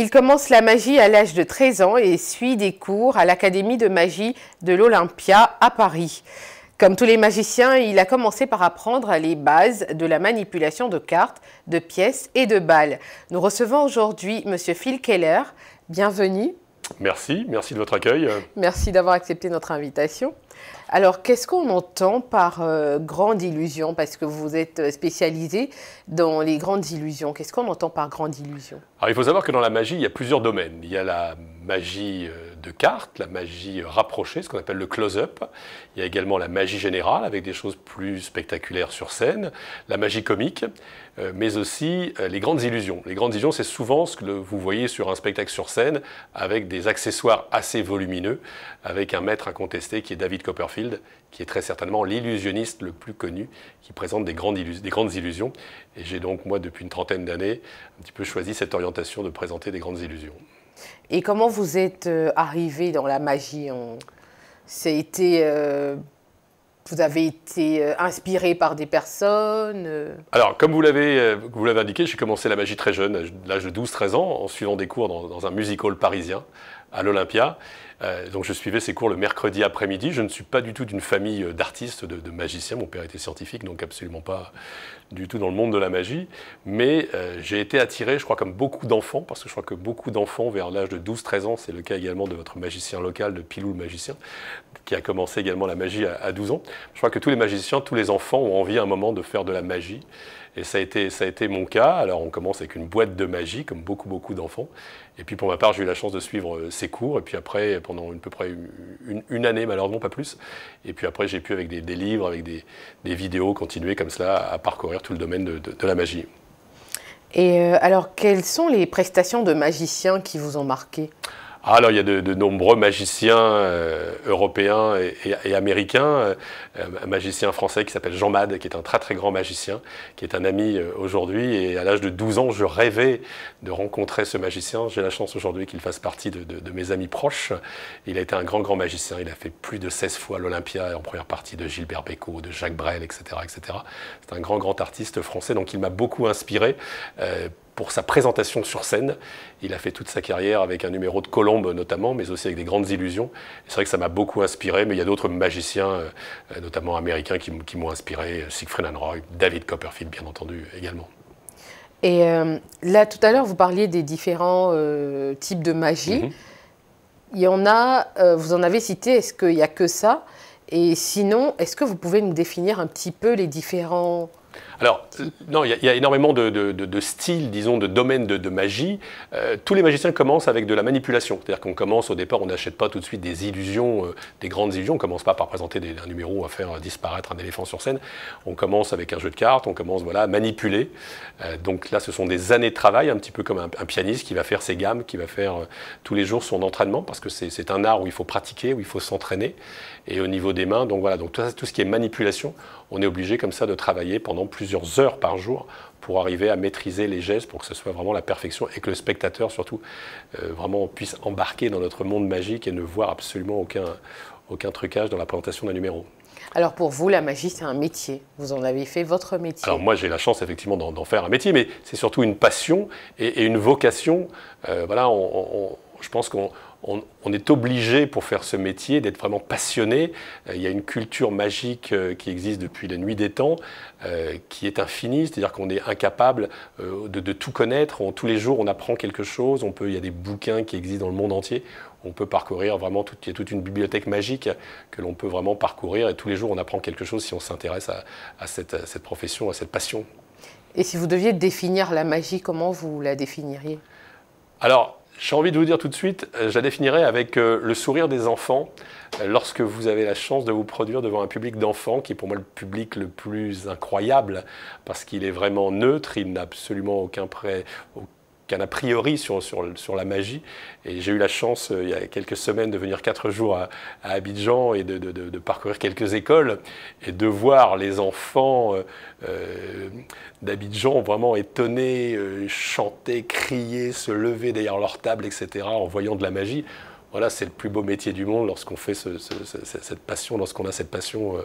Il commence la magie à l'âge de 13 ans et suit des cours à l'Académie de magie de l'Olympia à Paris. Comme tous les magiciens, il a commencé par apprendre les bases de la manipulation de cartes, de pièces et de balles. Nous recevons aujourd'hui M. Phil Keller. Bienvenue. Merci, merci de votre accueil. Merci d'avoir accepté notre invitation. Alors, qu'est-ce qu'on entend par euh, grande illusion Parce que vous êtes spécialisé dans les grandes illusions. Qu'est-ce qu'on entend par grande illusion Alors, il faut savoir que dans la magie, il y a plusieurs domaines. Il y a la magie euh, de cartes, la magie rapprochée, ce qu'on appelle le close-up. Il y a également la magie générale, avec des choses plus spectaculaires sur scène, la magie comique, euh, mais aussi euh, les grandes illusions. Les grandes illusions, c'est souvent ce que vous voyez sur un spectacle sur scène, avec des accessoires assez volumineux, avec un maître incontesté qui est David Copperfield, qui est très certainement l'illusionniste le plus connu, qui présente des grandes, des grandes illusions. Et j'ai donc, moi, depuis une trentaine d'années, un petit peu choisi cette orientation de présenter des grandes illusions. Et comment vous êtes euh, arrivé dans la magie été, euh, Vous avez été euh, inspiré par des personnes Alors, comme vous l'avez indiqué, j'ai commencé la magie très jeune, à l'âge de 12-13 ans, en suivant des cours dans, dans un music hall parisien à l'Olympia. Euh, donc je suivais ses cours le mercredi après-midi. Je ne suis pas du tout d'une famille euh, d'artistes, de, magiciens. Mon père était scientifique, donc absolument pas du tout dans le monde de la magie. Mais euh, j'ai été attiré, je crois, comme beaucoup d'enfants, parce que je crois que beaucoup d'enfants, vers l'âge de 12-13 ans, c'est le cas également de votre magicien local, de Pilou le magicien, qui a commencé également la magie à, à 12 ans. Je crois que tous les magiciens, tous les enfants ont envie à un moment de faire de la magie. Et ça a, été, ça a été mon cas. Alors on commence avec une boîte de magie, comme beaucoup, beaucoup d'enfants. Et puis pour ma part, j'ai eu la chance de suivre euh, ces cours. Et puis après, pendant à peu près une, année, malheureusement pas plus. Et puis après, j'ai pu, avec des, livres, avec des, vidéos, continuer comme cela à parcourir tout le domaine de, la magie. Et euh, alors, quelles sont les prestations de magiciens qui vous ont marqué ah, alors, il y a de, nombreux magiciens euh, européens et, américains. Euh, un magicien français qui s'appelle Jean Mad, qui est un très très grand magicien, qui est un ami euh, aujourd'hui. Et à l'âge de 12 ans, je rêvais de rencontrer ce magicien. J'ai la chance aujourd'hui qu'il fasse partie de, mes amis proches. Il a été un grand grand magicien. Il a fait plus de 16 fois l'Olympia en première partie de Gilbert Bécaud, de Jacques Brel, etc. etc. C'est un grand grand artiste français. Donc, il m'a beaucoup inspiré pour sa présentation sur scène. Il a fait toute sa carrière avec un numéro de Colombe notamment, mais aussi avec des grandes illusions. C'est vrai que ça m'a beaucoup inspiré, mais il y a d'autres magiciens, euh, euh, notamment américains, qui, m'ont inspiré, euh, Siegfried Roy, David Copperfield bien entendu également. Et là, tout à l'heure, vous parliez des différents types de magie. Mhm. Il y en a, vous en avez cité, est-ce qu'il n'y a que ça Et sinon, est-ce que vous pouvez nous définir un petit peu les différents alors, non, il y, a énormément de, styles, disons, de domaines de, magie. Euh, tous les magiciens commencent avec de la manipulation. C'est-à-dire qu'on commence au départ, on n'achète pas tout de suite des illusions, euh, des grandes illusions. On ne commence pas par présenter des, un numéro, à faire disparaître un éléphant sur scène. On commence avec un jeu de cartes, on commence voilà, à manipuler. Euh, donc là, ce sont des années de travail, un petit peu comme un, pianiste qui va faire ses gammes, qui va faire tous les jours son entraînement, parce que c'est un art où il faut pratiquer, où il faut s'entraîner. Et au niveau des mains, donc voilà, donc tout ce qui est manipulation, on est obligé comme ça de travailler pendant plusieurs heures par jour pour arriver à maîtriser les gestes, pour que ce soit vraiment la perfection et que le spectateur surtout euh, vraiment puisse embarquer dans notre monde magique et ne voir absolument aucun, aucun trucage dans la présentation d'un numéro. Alors pour vous, la magie, c'est un métier. Vous en avez fait votre métier. Alors moi, j'ai la chance effectivement d'en faire un métier, mais c'est surtout une passion et, une vocation. Euh, voilà, je pense qu'on on, est obligé pour faire ce métier d'être vraiment passionné. Euh, il y a une culture magique euh, qui existe depuis la nuit des temps, euh, qui est infinie, c'est-à-dire qu'on est incapable de, tout connaître. tous les jours, on apprend quelque chose. On peut, il y a des bouquins qui existent dans le monde entier. On peut parcourir vraiment, il y a toute une bibliothèque magique que l'on peut vraiment parcourir. Et tous les jours, on apprend quelque chose si on s'intéresse à, cette, profession, à cette passion. Et si vous deviez définir la magie, comment vous la définiriez Alors, j'ai envie de vous dire tout de suite, euh, je la définirai avec euh, le sourire des enfants euh, lorsque vous avez la chance de vous produire devant un public d'enfants, qui est pour moi le public le plus incroyable, parce qu'il est vraiment neutre, il n'a absolument aucun, pré qu'un a priori sur, sur, sur, la magie. Et j'ai eu la chance, euh, il y a quelques semaines, de venir quatre jours à, à Abidjan et de, de, de, parcourir quelques écoles et de voir les enfants euh, euh d'Abidjan vraiment étonnés, euh, chanter, crier, se lever derrière leur table, etc., en voyant de la magie. Voilà, c'est le plus beau métier du monde lorsqu'on fait ce, cette passion, lorsqu'on a cette passion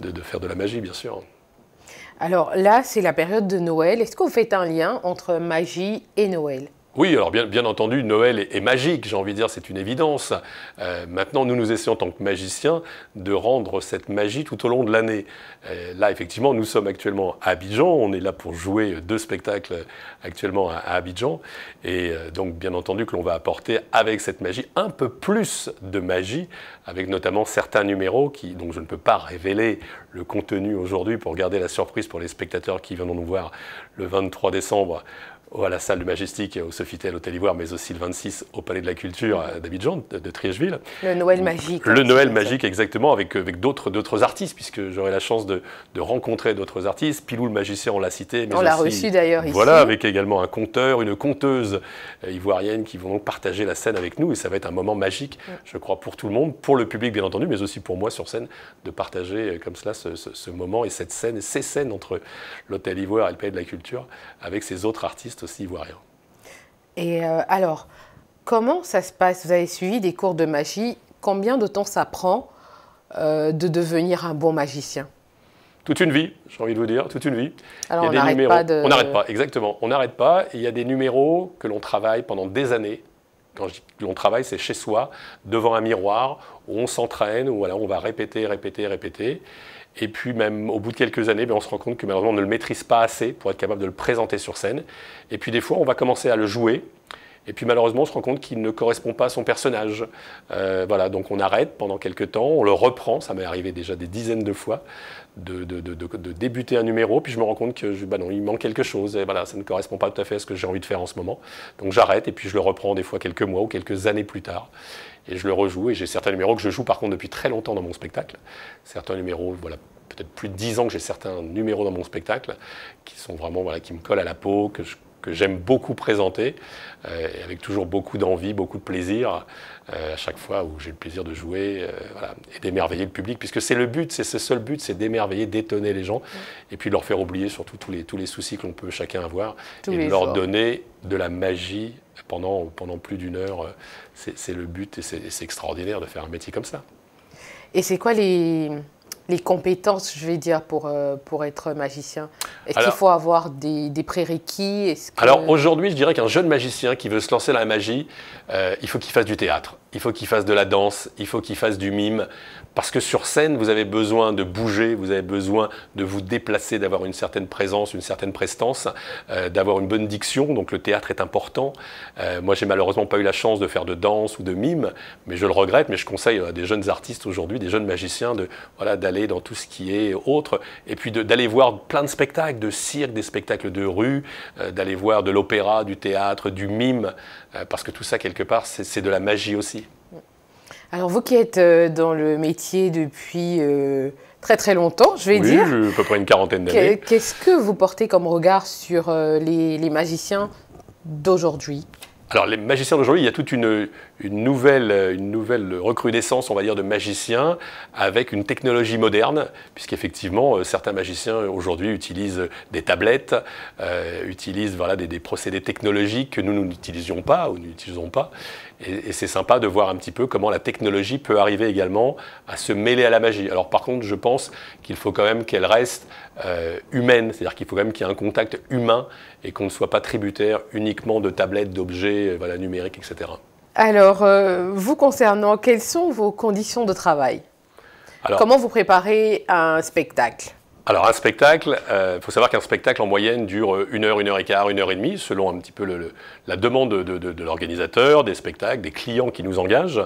de, de faire de la magie, bien sûr. Alors là, c'est la période de Noël. Est-ce que vous faites un lien entre magie et Noël oui, alors bien, entendu, Noël est, magique, j'ai envie de dire, c'est une évidence. Euh, maintenant, nous nous essayons en tant que magiciens de rendre cette magie tout au long de l'année. Euh, là, effectivement, nous sommes actuellement à Abidjan, on est là pour jouer deux spectacles actuellement à, Abidjan, et euh, donc bien entendu que l'on va apporter avec cette magie un peu plus de magie, avec notamment certains numéros qui, donc je ne peux pas révéler le contenu aujourd'hui pour garder la surprise pour les spectateurs qui viendront nous voir le 23 décembre à la salle du Majestic au Sofitel, l'Hôtel Ivoire, mais aussi le 26 au Palais de la Culture d'Abidjan, de Triègeville. Le Noël magique. Le hein, Noël magique, exactement, avec, avec d'autres artistes, puisque j'aurai la chance de, de rencontrer d'autres artistes. Pilou le magicien, on l'a cité. Mais on l'a reçu d'ailleurs ici. Voilà, avec également un conteur, une conteuse euh, ivoirienne qui vont donc partager la scène avec nous. Et ça va être un moment magique, mm. je crois, pour tout le monde, pour le public bien entendu, mais aussi pour moi sur scène, de partager euh, comme cela ce, ce moment et cette scène, ces scènes entre l'Hôtel Ivoire et le Palais de la Culture avec ces autres artistes aussi, aussi rien. Et euh, alors, comment ça se passe Vous avez suivi des cours de magie. Combien de temps ça prend euh, de devenir un bon magicien toute une vie, j'ai envie de vous dire, toute une vie. on n'arrête pas On n'arrête pas, exactement. On n'arrête pas. il y a des numéros que l'on travaille pendant des années. Quand je dis que l'on travaille, c'est chez soi, devant un miroir, où on s'entraîne, où on va répéter, répéter, répéter. Et puis même au bout de quelques années, ben, on se rend compte que malheureusement on ne le maîtrise pas assez pour être capable de le présenter sur scène. Et puis des fois, on va commencer à le jouer et puis malheureusement, on se rend compte qu'il ne correspond pas à son personnage. Euh, voilà, donc on arrête pendant quelques temps, on le reprend. Ça m'est arrivé déjà des dizaines de fois de, de, débuter un numéro, puis je me rends compte que je, bah il manque quelque chose. Et voilà, ça ne correspond pas tout à fait à ce que j'ai envie de faire en ce moment. Donc j'arrête et puis je le reprends des fois quelques mois ou quelques années plus tard. Et je le rejoue. Et j'ai certains numéros que je joue par contre depuis très longtemps dans mon spectacle. Certains numéros, voilà, peut-être plus de dix ans que j'ai certains numéros dans mon spectacle qui sont vraiment voilà, qui me collent à la peau, que je que j'aime beaucoup présenter, euh, avec toujours beaucoup d'envie, beaucoup de plaisir, euh, à chaque fois où j'ai le plaisir de jouer euh, et d'émerveiller le public, puisque c'est le but, c'est ce seul but, c'est d'émerveiller, d'étonner les gens, et puis de leur faire oublier surtout tous les, tous les soucis que l'on peut chacun avoir, et de leur donner de la magie pendant, pendant plus d'une heure. C'est le but, et c'est extraordinaire de faire un métier comme ça. Et c'est quoi les les compétences, je vais dire, pour, euh, pour être magicien Est-ce qu'il faut avoir des, des prérequis Alors aujourd'hui, je dirais qu'un jeune magicien qui veut se lancer dans la magie, euh, il faut qu'il fasse du théâtre, il faut qu'il fasse de la danse, il faut qu'il fasse du mime, parce que sur scène, vous avez besoin de bouger, vous avez besoin de vous déplacer, d'avoir une certaine présence, une certaine prestance, euh, d'avoir une bonne diction, donc le théâtre est important. moi, j'ai malheureusement pas eu la chance de faire de danse ou de mime, mais je le regrette, mais je conseille à des jeunes artistes aujourd'hui, des jeunes magiciens, de voilà d'aller dans tout ce qui est autre, et puis d'aller voir plein de spectacles, de cirque, des spectacles de rue, euh, d'aller voir de l'opéra, du théâtre, du mime, euh, parce que tout ça, quelque part, c'est de la magie aussi. Alors vous qui êtes euh, dans le métier depuis très très longtemps, je vais oui, dire. à peu près une quarantaine d'années. Qu'est-ce que vous portez comme regard sur les, les magiciens d'aujourd'hui alors les magiciens d'aujourd'hui, il y a toute une, nouvelle, une nouvelle recrudescence, on va dire, de magiciens avec une technologie moderne, puisqu'effectivement, euh, certains magiciens euh, aujourd'hui utilisent des tablettes, euh, utilisent voilà, des, des, procédés technologiques que nous, nous n'utilisions pas ou n'utilisons pas. Et, c'est sympa de voir un petit peu comment la technologie peut arriver également à se mêler à la magie. Alors par contre, je pense qu'il faut quand même qu'elle reste humaine, c'est-à-dire qu'il faut quand même qu'il y ait un contact humain et qu'on ne soit pas tributaire uniquement de tablettes, d'objets euh, voilà, numériques, etc. Alors, euh, vous concernant, quelles sont vos conditions de travail Comment vous préparez un spectacle alors un spectacle, il euh, faut savoir qu'un spectacle en moyenne dure euh, une heure, une heure et quart, une heure et demie, selon un petit peu la demande de, l'organisateur, des spectacles, des clients qui nous engagent.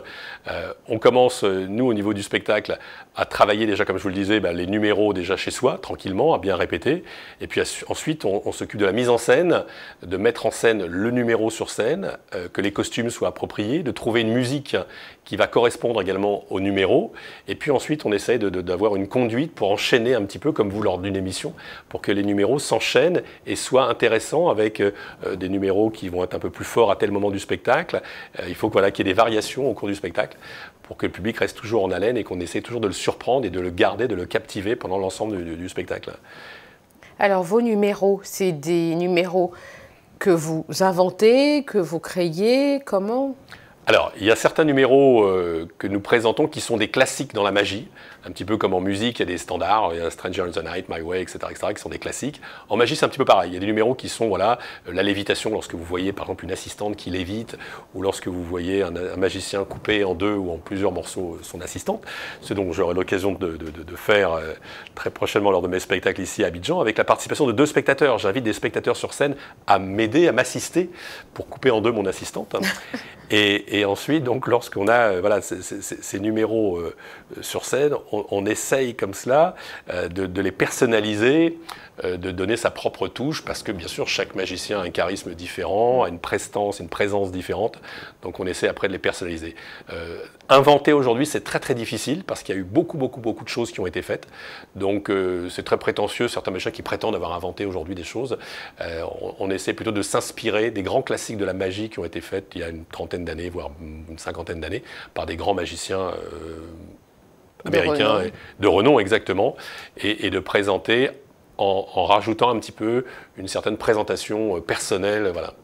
Euh, on commence, nous, au niveau du spectacle, à travailler déjà, comme je vous le disais, ben, les numéros déjà chez soi, tranquillement, à bien répéter. Et puis ensuite, on, s'occupe de la mise en scène, de mettre en scène le numéro sur scène, que les costumes soient appropriés, de trouver une musique qui va correspondre également au numéro. Et puis ensuite, on essaye d'avoir une conduite pour enchaîner un petit peu comme vous lors d'une émission, pour que les numéros s'enchaînent et soient intéressants avec euh, euh, des numéros qui vont être un peu plus forts à tel moment du spectacle. Euh, il faut voilà, qu'il y ait des variations au cours du spectacle pour que le public reste toujours en haleine et qu'on essaie toujours de le surprendre et de le garder, de le captiver pendant l'ensemble du, du spectacle. Alors vos numéros, c'est des numéros que vous inventez, que vous créez, comment alors, il y a certains numéros euh, que nous présentons qui sont des classiques dans la magie, un petit peu comme en musique, il y a des standards, il y a Stranger in the Night, My Way, etc., qui sont des classiques. En magie, c'est un petit peu pareil. Il y a des numéros qui sont, voilà, euh, la lévitation, lorsque vous voyez par exemple une assistante qui lévite, ou lorsque vous voyez un, magicien couper en deux ou en plusieurs morceaux euh, son assistante, C'est donc, j'aurai l'occasion de, faire très prochainement lors de mes spectacles ici à Abidjan, avec la participation de deux spectateurs. J'invite des spectateurs sur scène à m'aider, à m'assister pour couper en deux mon assistante. Hein. et et ensuite, donc, lorsqu'on a euh, ces, numéros euh, sur scène, on, essaye comme cela euh, de, les personnaliser, de donner sa propre touche, parce que bien sûr, chaque magicien a un charisme différent, a une prestance, une présence différente. Donc, on essaie après de les personnaliser. inventer aujourd'hui, c'est très très difficile parce qu'il y a eu beaucoup beaucoup beaucoup de choses qui ont été faites. Donc, c'est très prétentieux certains magiciens qui prétendent avoir inventé aujourd'hui des choses. On, essaie plutôt de s'inspirer des grands classiques de la magie qui ont été faites il y a une trentaine d'années, voire une cinquantaine d'années, par des grands magiciens euh, américains de renom. exactement, et, de présenter en, rajoutant un petit peu une certaine présentation euh, personnelle, voilà,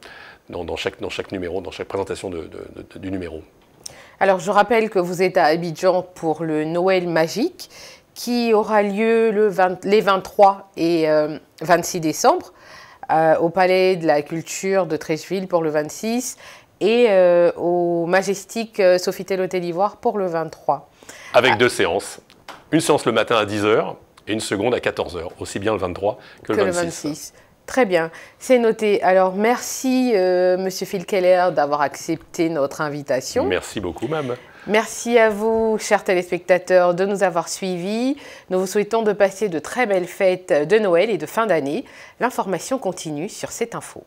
dans, chaque, dans chaque numéro, dans chaque présentation de, du numéro. Alors, je rappelle que vous êtes à Abidjan pour le Noël magique qui aura lieu le les 23 et 26 euh, décembre au Palais de la Culture de Trècheville pour le 26 et euh, au Majestic Sofitel Hôtel Ivoire pour le 23. Avec deux séances. Une séance le matin à 10h et une seconde à 14h, aussi bien le 23 que, le 26. Le 26. Très bien, c'est noté. Alors merci euh, Monsieur Phil Keller d'avoir accepté notre invitation. Merci beaucoup, même. Merci à vous, chers téléspectateurs, de nous avoir suivis. Nous vous souhaitons de passer de très belles fêtes de Noël et de fin d'année. L'information continue sur cette info.